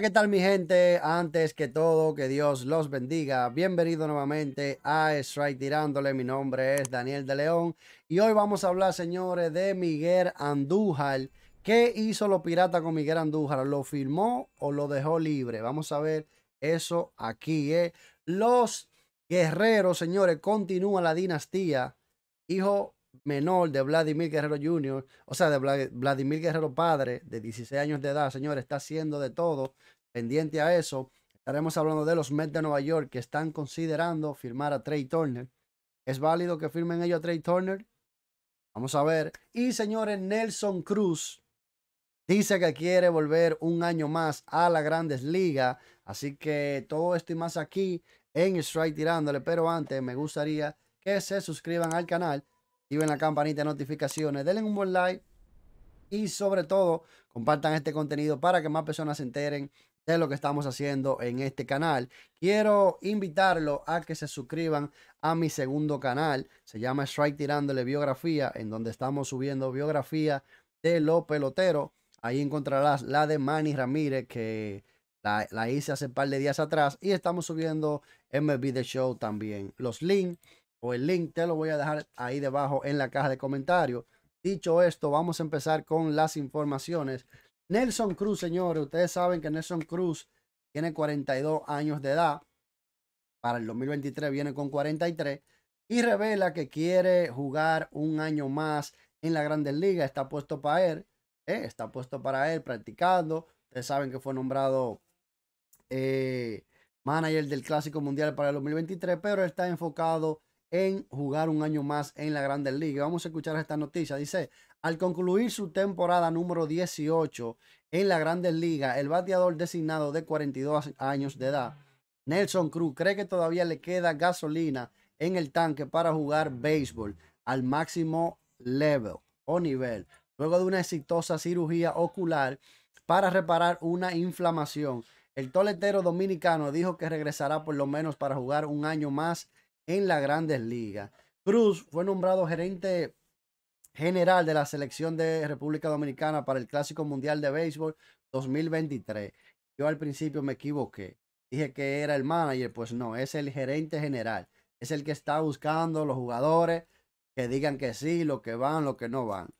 ¿qué tal mi gente? Antes que todo, que Dios los bendiga. Bienvenido nuevamente a Strike Tirándole. Mi nombre es Daniel de León y hoy vamos a hablar, señores, de Miguel Andújar. ¿Qué hizo los piratas con Miguel Andújar? ¿Lo firmó o lo dejó libre? Vamos a ver eso aquí. ¿eh? Los guerreros, señores, continúa la dinastía. Hijo menor de Vladimir Guerrero Jr., o sea, de Vladimir Guerrero padre, de 16 años de edad, señor, está haciendo de todo, pendiente a eso. Estaremos hablando de los Mets de Nueva York que están considerando firmar a Trey Turner. ¿Es válido que firmen ellos a Trey Turner? Vamos a ver. Y señores, Nelson Cruz dice que quiere volver un año más a la Grandes Ligas. Así que todo esto y más aquí en Strike Tirándole. Pero antes me gustaría que se suscriban al canal activen la campanita de notificaciones, denle un buen like y sobre todo compartan este contenido para que más personas se enteren de lo que estamos haciendo en este canal. Quiero invitarlos a que se suscriban a mi segundo canal. Se llama Strike Tirándole Biografía, en donde estamos subiendo biografía de los peloteros. Ahí encontrarás la de Manny Ramírez, que la, hice hace un par de días atrás. Y estamos subiendo MLB The Show también. Los links el link te lo voy a dejar ahí debajo en la caja de comentarios. Dicho esto, vamos a empezar con las informaciones. Nelson Cruz, señores, ustedes saben que Nelson Cruz tiene 42 años de edad. Para el 2023 viene con 43 y revela que quiere jugar un año más en la Grandes Liga. Está puesto para él, eh, está puesto para él practicando. Ustedes saben que fue nombrado eh, manager del Clásico Mundial para el 2023, pero está enfocado en jugar un año más en la Grandes Ligas. Vamos a escuchar esta noticia. Dice, al concluir su temporada número 18 en la Grandes Ligas, el bateador designado de 42 años de edad, Nelson Cruz, cree que todavía le queda gasolina en el tanque para jugar béisbol al máximo level o nivel, luego de una exitosa cirugía ocular para reparar una inflamación. El toletero dominicano dijo que regresará por lo menos para jugar un año más en las grandes ligas. Cruz fue nombrado gerente general de la selección de República Dominicana para el Clásico Mundial de Béisbol 2023. Yo al principio me equivoqué. Dije que era el manager, pues no, es el gerente general. Es el que está buscando los jugadores que digan que sí, lo que van, lo que no van.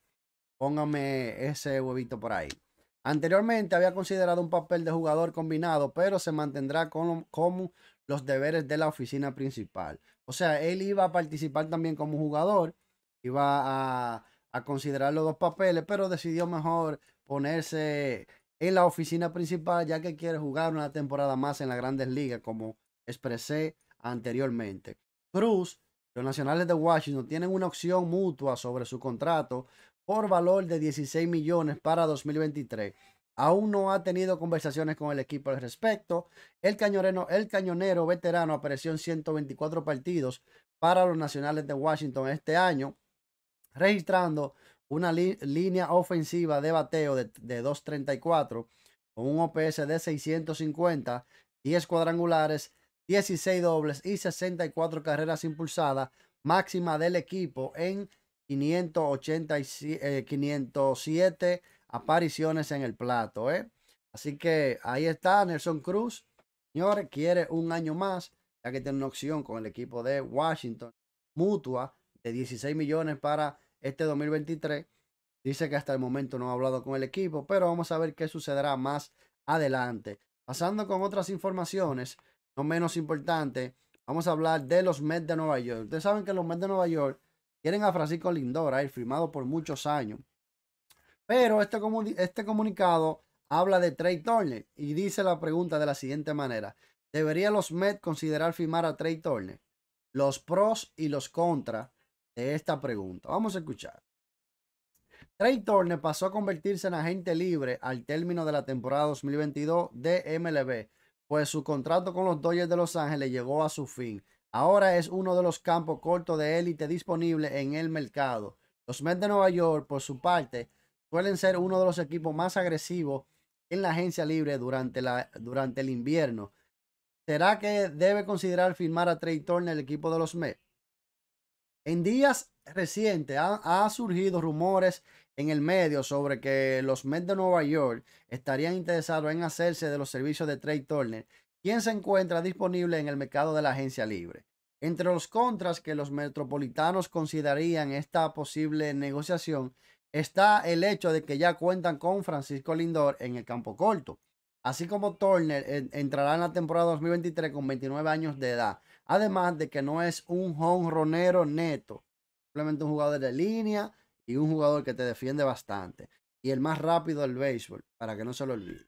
Póngame ese huevito por ahí. Anteriormente había considerado un papel de jugador combinado, pero se mantendrá como, como los deberes de la oficina principal. O sea, él iba a participar también como jugador, iba a, a considerar los dos papeles, pero decidió mejor ponerse en la oficina principal ya que quiere jugar una temporada más en las grandes ligas, como expresé anteriormente. Cruz, los Nacionales de Washington tienen una opción mutua sobre su contrato por valor de 16 millones para 2023 aún no ha tenido conversaciones con el equipo al respecto. El cañonero, veterano apareció en 124 partidos para los Nacionales de Washington este año, registrando una línea ofensiva de bateo de, 234 con un OPS de 650, 10 cuadrangulares, 16 dobles y 64 carreras impulsadas, máxima del equipo en 587 apariciones en el plato. ¿eh? Así que ahí está Nelson Cruz. Señores, quiere un año más, ya que tiene una opción con el equipo de Washington mutua de 16 millones para este 2023. Dice que hasta el momento no ha hablado con el equipo, pero vamos a ver qué sucederá más adelante. Pasando con otras informaciones, no menos importante, vamos a hablar de los Mets de Nueva York. Ustedes saben que los Mets de Nueva York quieren a Francisco Lindor, ahí, firmado por muchos años. Pero este, este, comunicado habla de Trey Turner y dice la pregunta de la siguiente manera. ¿Debería los Mets considerar firmar a Trey Turner? Los pros y los contras de esta pregunta. Vamos a escuchar. Trey Turner pasó a convertirse en agente libre al término de la temporada 2022 de MLB, pues su contrato con los Dodgers de Los Ángeles llegó a su fin. Ahora es uno de los campos cortos de élite disponibles en el mercado. Los Mets de Nueva York, por su parte, suelen ser uno de los equipos más agresivos en la agencia libre durante, durante el invierno. ¿Será que debe considerar firmar a Trey Turner el equipo de los Mets? En días recientes han ha surgido rumores en el medio sobre que los Mets de Nueva York estarían interesados en hacerse de los servicios de Trey Turner, quien se encuentra disponible en el mercado de la agencia libre. Entre los contras que los metropolitanos considerarían esta posible negociación está el hecho de que ya cuentan con Francisco Lindor en el campo corto, así como Turner entrará en la temporada 2023 con 29 años de edad, además de que no es un honronero neto, simplemente un jugador de línea y un jugador que te defiende bastante y el más rápido del béisbol, para que no se lo olvide.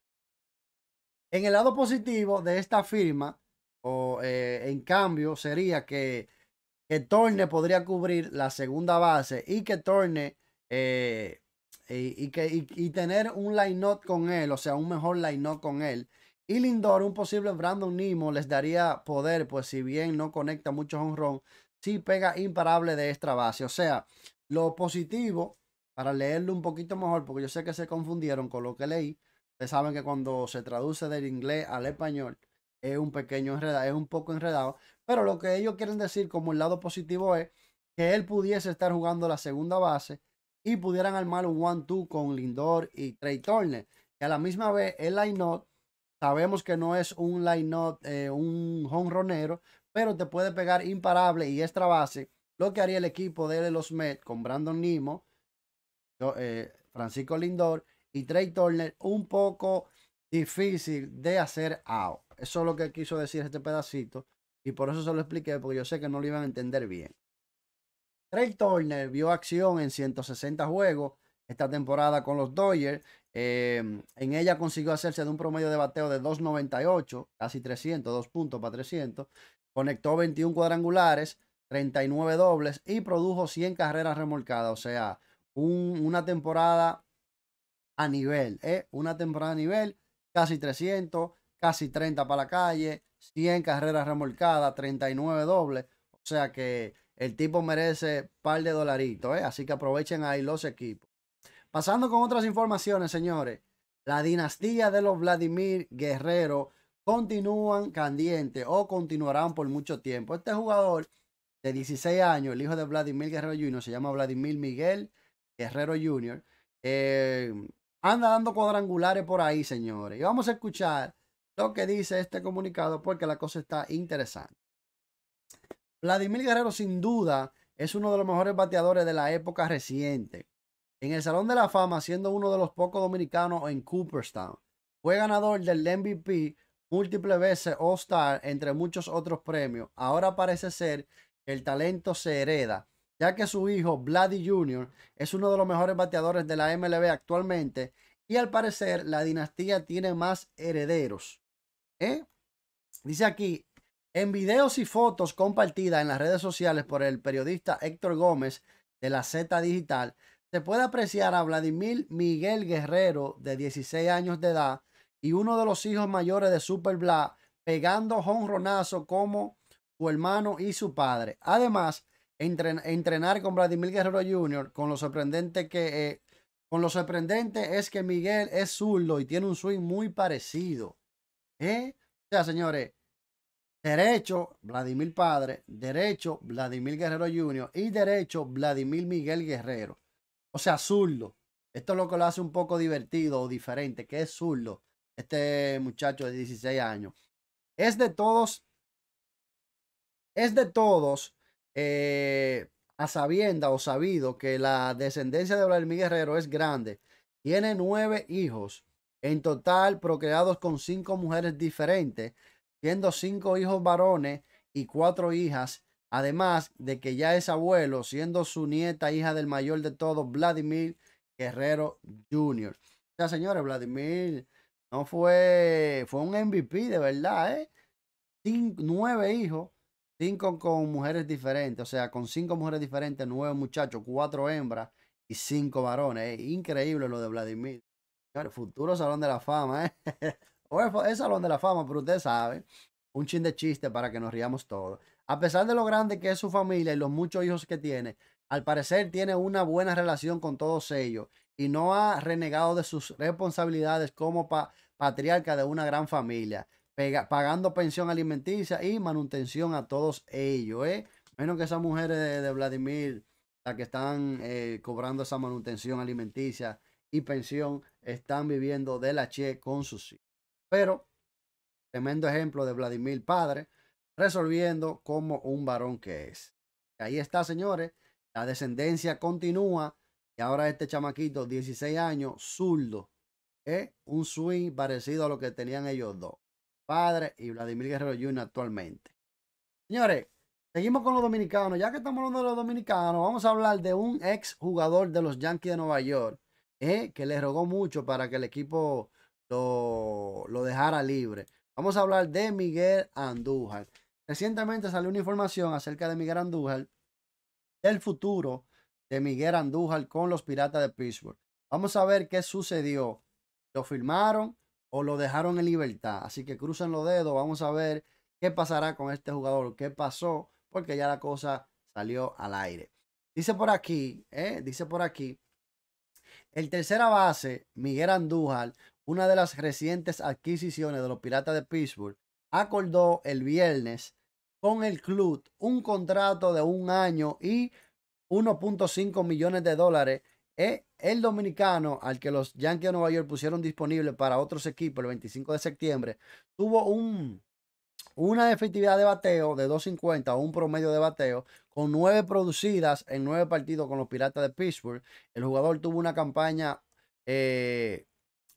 En el lado positivo de esta firma, o eh, en cambio, sería que, que podría cubrir la segunda base y que Turner eh, eh, y, tener un line-up con él, o sea, un mejor line-up con él. Y Lindor, un posible Brandon Nimo, les daría poder, pues si bien no conecta mucho run sí pega imparable de extra base. O sea, lo positivo, para leerlo un poquito mejor, porque yo sé que se confundieron con lo que leí, ustedes saben que cuando se traduce del inglés al español es un pequeño enredado, es un poco enredado, pero lo que ellos quieren decir como el lado positivo es que él pudiese estar jugando la segunda base y pudieran armar un one-two con Lindor y Trey Turner. Que a la misma vez el line-up, sabemos que no es un line-up, eh, un honronero, pero te puede pegar imparable y extra base, lo que haría el equipo de los Mets con Brandon Nimo, eh, Francisco Lindor y Trey Turner un poco difícil de hacer out. Eso es lo que quiso decir este pedacito y por eso se lo expliqué, porque yo sé que no lo iban a entender bien. Trey Turner vio acción en 160 juegos esta temporada con los Dodgers. Em, en ella consiguió hacerse de un promedio de bateo de 2.98, casi 300, 2 puntos para 300. Conectó 21 cuadrangulares, 39 dobles y produjo 100 carreras remolcadas. O sea, una temporada a nivel, ¿eh? Una temporada a nivel, casi 300, casi 30 para la calle, 100 carreras remolcadas, 39 dobles. O sea que el tipo merece par de dolaritos, ¿eh? Así que aprovechen ahí los equipos. Pasando con otras informaciones, señores. La dinastía de los Vladimir Guerrero continúan candiente o continuarán por mucho tiempo. Este jugador de 16 años, el hijo de Vladimir Guerrero Jr., se llama Vladimir Miguel Guerrero Jr., eh, anda dando cuadrangulares por ahí, señores. Y vamos a escuchar lo que dice este comunicado porque la cosa está interesante. Vladimir Guerrero sin duda es uno de los mejores bateadores de la época reciente. En el Salón de la Fama, siendo uno de los pocos dominicanos en Cooperstown, fue ganador del MVP múltiples veces All-Star, entre muchos otros premios. Ahora parece ser que el talento se hereda, ya que su hijo, Vladdy Jr., es uno de los mejores bateadores de la MLB actualmente y al parecer la dinastía tiene más herederos. ¿Eh? Dice aquí, en videos y fotos compartidas en las redes sociales por el periodista Héctor Gómez de la Z Digital, se puede apreciar a Vladimir Miguel Guerrero, de 16 años de edad, y uno de los hijos mayores de Super Bla, pegando jonronazo como su hermano y su padre. Además, entrenar con Vladimir Guerrero Jr., con lo sorprendente que eh, con lo sorprendente es que Miguel es zurdo y tiene un swing muy parecido. ¿Eh? O sea, señores, Derecho, Vladimir Padre. Derecho, Vladimir Guerrero Jr. Y derecho, Vladimir Miguel Guerrero. O sea, zurdo. Esto es lo que lo hace un poco divertido o diferente, que es zurdo. Este muchacho de 16 años. Es de todos. Es de todos. Eh, a sabienda o sabido que la descendencia de Vladimir Guerrero es grande. Tiene nueve hijos en total procreados con cinco mujeres diferentes siendo cinco hijos varones y cuatro hijas, además de que ya es abuelo, siendo su nieta hija del mayor de todos, Vladimir Guerrero Jr. O sea, señores, Vladimir no fue, fue un MVP de verdad, ¿eh? nueve hijos, cinco con mujeres diferentes, o sea, con cinco mujeres diferentes, nueve muchachos, cuatro hembras y cinco varones. Increíble lo de Vladimir. claro futuro salón de la fama, ¿eh? o es es Salón de la Fama, pero usted sabe un chin de chiste para que nos riamos todos. A pesar de lo grande que es su familia y los muchos hijos que tiene, al parecer tiene una buena relación con todos ellos y no ha renegado de sus responsabilidades como patriarca de una gran familia, pagando pensión alimenticia y manutención a todos ellos. ¿eh? Menos que esas mujeres de, Vladimir, las que están eh, cobrando esa manutención alimenticia y pensión, están viviendo de la che con sus hijos. Pero, tremendo ejemplo de Vladimir padre, resolviendo como un varón que es. Ahí está, señores. La descendencia continúa. Y ahora este chamaquito, 16 años, zurdo. ¿eh? Un swing parecido a lo que tenían ellos dos. Padre y Vladimir Guerrero Jr. actualmente. Señores, seguimos con los dominicanos. Ya que estamos hablando de los dominicanos, vamos a hablar de un ex jugador de los Yankees de Nueva York. Eh, que le rogó mucho para que el equipo lo, lo dejara libre. Vamos a hablar de Miguel Andújal. Recientemente salió una información acerca de Miguel Andújal, del futuro de Miguel Andújal con los Piratas de Pittsburgh. Vamos a ver qué sucedió. ¿Lo firmaron o lo dejaron en libertad? Así que cruzan los dedos. Vamos a ver qué pasará con este jugador, qué pasó, porque ya la cosa salió al aire. Dice por aquí, eh, dice por aquí, el tercera base, Miguel Andújar, una de las recientes adquisiciones de los Piratas de Pittsburgh, acordó el viernes con el club un contrato de un año y 1.5 millones de dólares. el dominicano al que los Yankees de Nueva York pusieron disponible para otros equipos el 25 de septiembre tuvo una efectividad de bateo de 2.50 o un promedio de bateo con nueve producidas en nueve partidos con los Piratas de Pittsburgh. El jugador tuvo una campaña eh,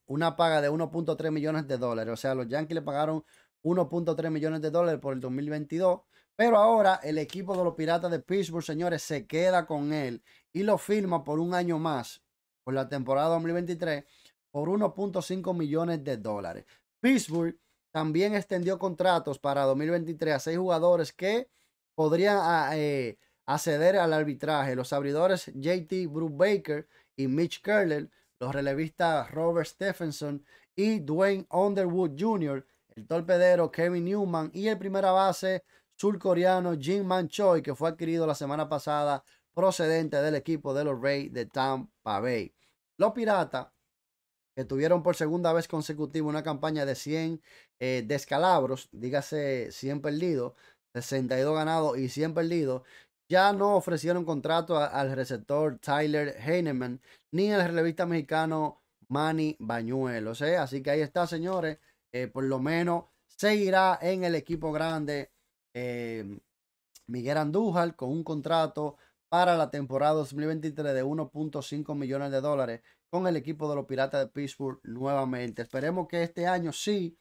una paga de 1.3 millones de dólares. O sea, los Yankees le pagaron 1.3 millones de dólares por el 2022. Pero ahora el equipo de los Piratas de Pittsburgh, señores, se queda con él y lo firma por un año más, por la temporada 2023, por 1.5 millones de dólares. Pittsburgh también extendió contratos para 2023 a seis jugadores que podrían ah, eh, acceder al arbitraje. Los abridores JT Baker y Mitch Kerler los relevistas Robert Stephenson y Dwayne Underwood Jr., el torpedero Kevin Newman y el primera base surcoreano Jim Man Choi, que fue adquirido la semana pasada procedente del equipo de los Reyes de Tampa Bay. Los Piratas, que tuvieron por segunda vez consecutiva una campaña de 100 eh, descalabros, dígase 100 perdidos, 62 ganados y 100 perdidos, ya no ofrecieron contrato al receptor Tyler Heinemann ni al relevista mexicano Manny Bañuelos. ¿eh? Así que ahí está, señores. Eh, por lo menos seguirá en el equipo grande eh, Miguel Andújar con un contrato para la temporada 2023 de 1.5 millones de dólares con el equipo de los Piratas de Pittsburgh nuevamente. Esperemos que este año sí,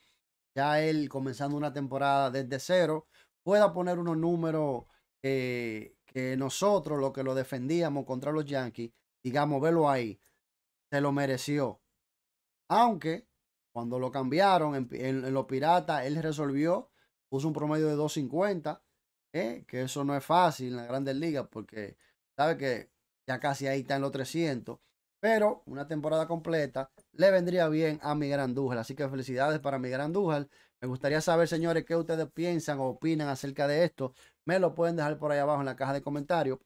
ya él comenzando una temporada desde cero, pueda poner unos números nosotros, lo que lo defendíamos contra los Yankees, digamos, velo ahí, se lo mereció. Aunque cuando lo cambiaron en, los Piratas, él resolvió, puso un promedio de 250, ¿eh? que eso no es fácil en las grandes ligas, porque sabe que ya casi ahí está en los 300. Pero una temporada completa le vendría bien a mi gran Así que felicidades para mi gran Me gustaría saber, señores, qué ustedes piensan o opinan acerca de esto me lo pueden dejar por ahí abajo en la caja de comentarios.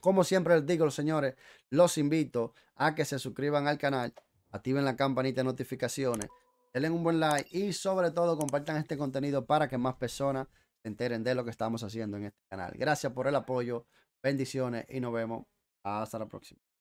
Como siempre les digo, señores, los invito a que se suscriban al canal, activen la campanita de notificaciones, den un buen like y sobre todo compartan este contenido para que más personas se enteren de lo que estamos haciendo en este canal. Gracias por el apoyo, bendiciones y nos vemos. Hasta la próxima.